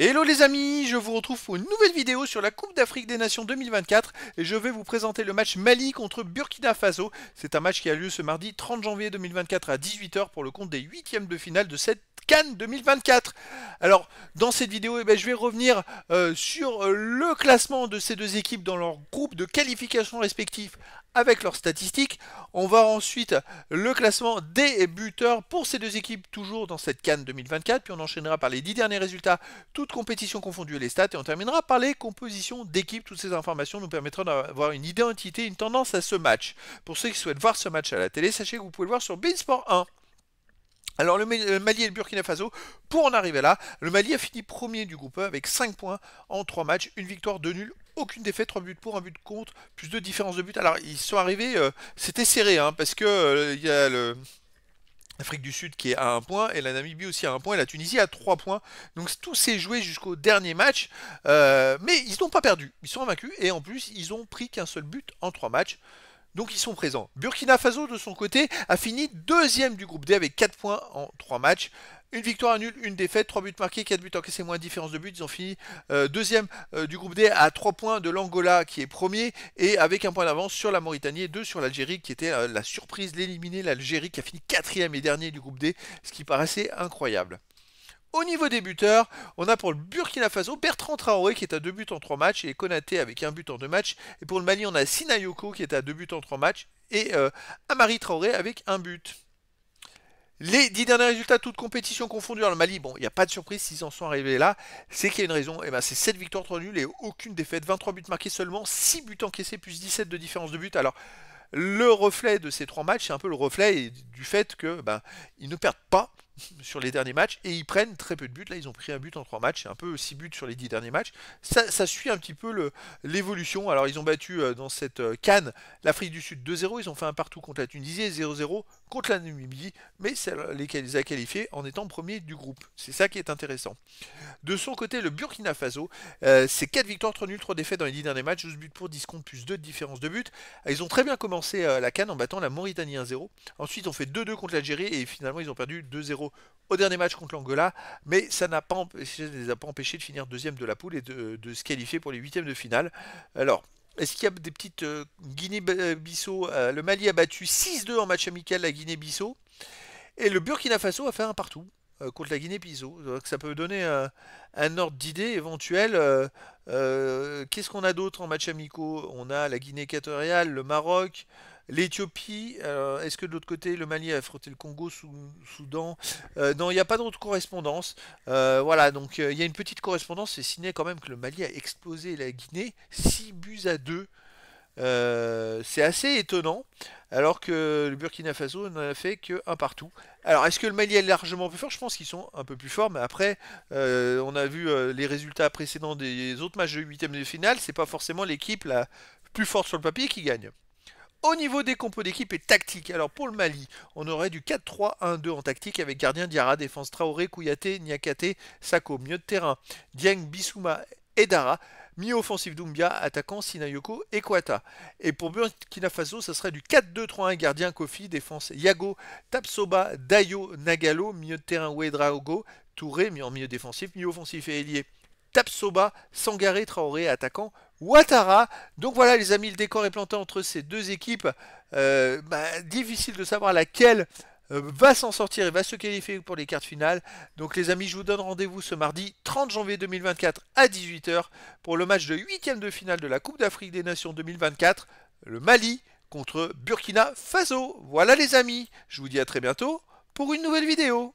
Hello les amis, je vous retrouve pour une nouvelle vidéo sur la Coupe d'Afrique des Nations 2024 et je vais vous présenter le match Mali contre Burkina Faso. C'est un match qui a lieu ce mardi 30 janvier 2024 à 18h pour le compte des huitièmes de finale de cette Cannes 2024. Alors dans cette vidéo, eh ben, je vais revenir euh, sur euh, le classement de ces deux équipes dans leur groupe de qualification respectifs avec leurs statistiques. On va ensuite le classement des buteurs pour ces deux équipes toujours dans cette Cannes 2024. Puis on enchaînera par les dix derniers résultats, toutes compétitions confondues et les stats. Et on terminera par les compositions d'équipes. Toutes ces informations nous permettront d'avoir une identité, une tendance à ce match. Pour ceux qui souhaitent voir ce match à la télé, sachez que vous pouvez le voir sur Beansport 1. Alors le euh, Mali et le Burkina Faso, pour en arriver là, le Mali a fini premier du groupe e avec 5 points en 3 matchs, une victoire, de nuls, aucune défaite, 3 buts pour, 1 but contre, plus de différence de buts. Alors ils sont arrivés, euh, c'était serré, hein, parce que euh, il y a L'Afrique du Sud qui est à un point, et la Namibie aussi à un point, et la Tunisie à trois points. Donc tout s'est joué jusqu'au dernier match, mais ils n'ont pas perdu, ils sont vaincus, et en plus ils ont pris qu'un seul but en trois matchs. Donc ils sont présents. Burkina Faso, de son côté, a fini deuxième du groupe D avec 4 points en 3 matchs. Une victoire, un nul, une défaite, 3 buts marqués, 4 buts encaissés, moins de différence de buts. Ils ont fini euh, deuxième euh, du groupe D à 3 points de l'Angola qui est premier et avec un point d'avance sur la Mauritanie et 2 sur l'Algérie qui était euh, la surprise, l'éliminer. l'Algérie qui a fini quatrième et dernier du groupe D, ce qui paraissait incroyable. Au niveau des buteurs, on a pour le Burkina Faso Bertrand Traoré qui est à 2 buts en 3 matchs et Konaté avec 1 but en 2 matchs. Et pour le Mali, on a Sinayoko qui est à 2 buts en 3 matchs et euh, Amari Traoré avec 1 but. Les 10 derniers résultats, toutes compétitions confondues alors le Mali, bon, il n'y a pas de surprise s'ils en sont arrivés là, c'est qu'il y a une raison, et eh ben c'est 7 victoires, 3 nuls et aucune défaite, 23 buts marqués seulement, 6 buts encaissés, plus 17 de différence de buts, Alors, le reflet de ces 3 matchs, c'est un peu le reflet du fait que ben, ils ne perdent pas, sur les derniers matchs et ils prennent très peu de buts. Là, ils ont pris un but en trois matchs, un peu 6 buts sur les 10 derniers matchs. Ça, ça suit un petit peu l'évolution. Alors, ils ont battu euh, dans cette euh, canne l'Afrique du Sud 2-0. Ils ont fait un partout contre la Tunisie 0-0 contre la Namibie, mais lesquels les a qualifié en étant premier du groupe. C'est ça qui est intéressant. De son côté, le Burkina Faso, euh, c'est 4 victoires, 3 nuls, 3 défaites dans les 10 derniers matchs, 12 buts pour 10 comptes, plus 2 de différence de buts euh, Ils ont très bien commencé la canne en battant la Mauritanie 1-0. Ensuite, ont fait 2-2 contre l'Algérie et finalement, ils ont perdu 2-0 au dernier match contre l'Angola, mais ça n'a pas empêché, ne les a pas empêchés de finir deuxième de la poule et de, se qualifier pour les huitièmes de finale. Alors, est-ce qu'il y a des petites euh, Guinée-Bissau euh, Le Mali a battu 6-2 en match amical la Guinée-Bissau, et le Burkina Faso a fait un partout euh, contre la Guinée-Bissau. ça peut donner un ordre d'idée éventuel. Qu'est-ce qu'on a d'autre en match amicaux On a la Guinée équatoriale, le Maroc, L'Éthiopie, euh, est-ce que de l'autre côté, le Mali a frotté le Congo, sous, Soudan euh, Non, il n'y a pas d'autre correspondance. Euh, voilà, donc il y a une petite correspondance, c'est signé quand même que le Mali a explosé la Guinée 6 buts à 2. c'est assez étonnant, alors que le Burkina Faso n'en a fait que un partout. Alors, est-ce que le Mali est largement plus fort Je pense qu'ils sont un peu plus forts, mais après, on a vu les résultats précédents des autres matchs de huitième de finale, c'est pas forcément l'équipe la plus forte sur le papier qui gagne. Au niveau des compos d'équipe et tactique, alors pour le Mali, on aurait du 4-3-1-2 en tactique avec gardien Diarra, défense Traoré, Kouyaté, Niakate, Sako, milieu de terrain, Dieng, Bissouma et Dara, mi-offensif Doumbia, attaquant Sinayoko et Kwata. Et pour Burkina Faso, ça serait du 4-2-3-1 gardien Kofi, défense Yago, Tapsoba, Dayo, Nagalo, milieu de terrain Ouedraogo, Touré, en milieu défensif, milieu offensif et ailier. Tapsoba, Sangaré, Traoré, attaquant Ouattara. Donc voilà les amis, le décor est planté entre ces deux équipes. Euh, bah, difficile de savoir laquelle euh, va s'en sortir et va se qualifier pour les quarts finales, Donc les amis, je vous donne rendez-vous ce mardi 30 janvier 2024 à 18h pour le match de huitième de finale de la Coupe d'Afrique des Nations 2024, le Mali contre Burkina Faso. Voilà les amis, je vous dis à très bientôt pour une nouvelle vidéo.